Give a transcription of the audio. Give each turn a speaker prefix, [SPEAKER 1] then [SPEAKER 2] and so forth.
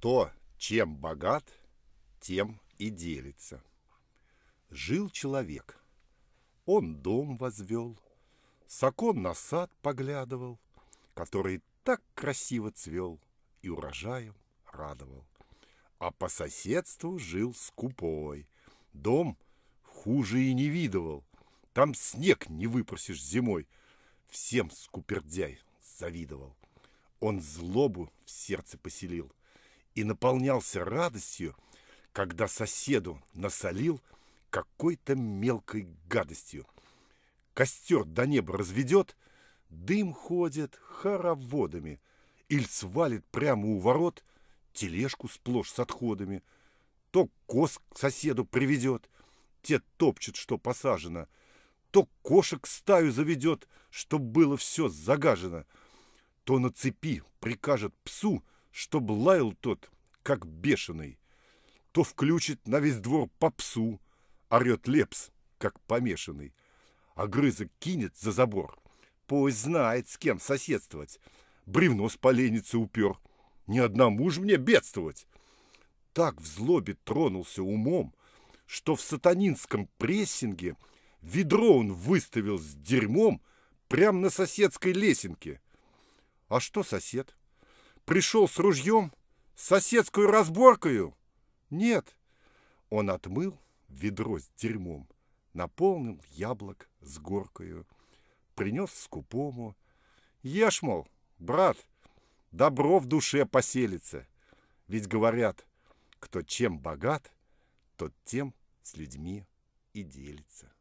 [SPEAKER 1] Кто чем богат, тем и делится. Жил человек. Он дом возвел, с окон на сад поглядывал, который так красиво цвел и урожаем радовал. А по соседству жил скупой. Дом хуже и не видывал. Там снег не выпросишь зимой. Всем скупердяй завидовал. Он злобу в сердце поселил – и наполнялся радостью, когда соседу насолил какой-то мелкой гадостью. Костер до неба разведет, дым ходит хороводами, Иль свалит прямо у ворот тележку сплошь с отходами, то коз к соседу приведет, те топчут, что посажено, то кошек стаю заведет, чтоб было все загажено, то на цепи прикажет псу — чтоб лаял тот, как бешеный. То включит на весь двор попсу, орет лепс, как помешанный. А грызок кинет за забор. Пусть знает, с кем соседствовать. Бревно с поленницы упер. Ни одному ж мне бедствовать. Так в злобе тронулся умом, что в сатанинском прессинге ведро он выставил с дерьмом прямо на соседской лесенке. А что сосед? пришел с ружьем, с соседскую разборкою? Нет. Он отмыл ведро с дерьмом, наполнил яблок с горкою, принес скупому. Ешь, мол, брат, добро в душе поселится. Ведь говорят, кто чем богат, тот тем с людьми и делится.